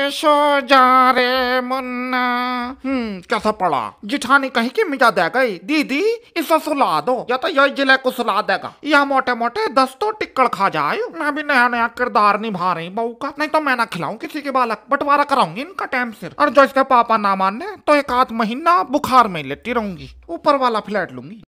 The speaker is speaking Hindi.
ऐसो जा रे मुन्ना हम्म कैसा पड़ा जिठानी कहीं की मिजा दे गई दीदी इसे सुला दो या तो यही जिले को सुला देगा यहाँ मोटे मोटे दस तो टिक्कड़ खा जाए मैं भी नया नया किरदार निभा रही बहू का नहीं तो मैं ना खिलाऊं किसी के बालक बंटवारा कराऊंगी इनका टाइम सिर और जो इसके पापा ना माने तो एक आध महीना बुखार में लेटी रहूंगी ऊपर वाला फ्लैट लूंगी